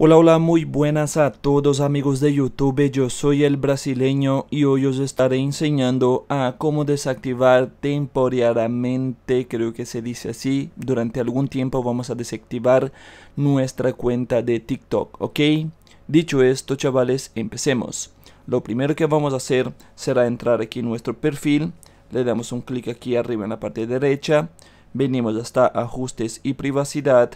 Hola, hola, muy buenas a todos amigos de YouTube, yo soy el brasileño y hoy os estaré enseñando a cómo desactivar temporariamente, creo que se dice así, durante algún tiempo vamos a desactivar nuestra cuenta de TikTok, ¿ok? Dicho esto, chavales, empecemos. Lo primero que vamos a hacer será entrar aquí en nuestro perfil, le damos un clic aquí arriba en la parte derecha, venimos hasta ajustes y privacidad,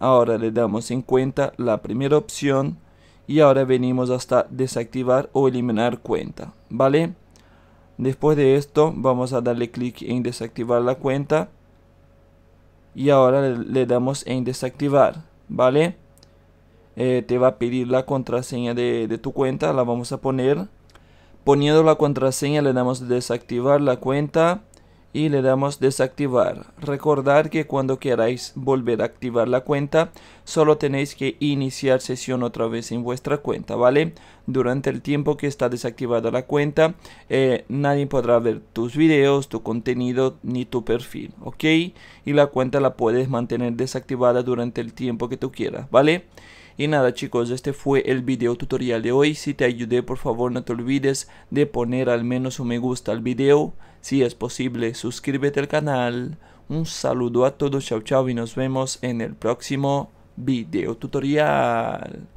Ahora le damos en cuenta la primera opción y ahora venimos hasta desactivar o eliminar cuenta, ¿vale? Después de esto vamos a darle clic en desactivar la cuenta y ahora le damos en desactivar, ¿vale? Eh, te va a pedir la contraseña de, de tu cuenta, la vamos a poner. Poniendo la contraseña le damos desactivar la cuenta y le damos desactivar. Recordar que cuando queráis volver a activar la cuenta solo tenéis que iniciar sesión otra vez en vuestra cuenta, ¿vale? Durante el tiempo que está desactivada la cuenta, eh, nadie podrá ver tus videos, tu contenido ni tu perfil, ¿ok? Y la cuenta la puedes mantener desactivada durante el tiempo que tú quieras, ¿vale? Y nada chicos, este fue el video tutorial de hoy. Si te ayudé, por favor no te olvides de poner al menos un me gusta al video. Si es posible, suscríbete al canal. Un saludo a todos, chao chao y nos vemos en el próximo video tutorial.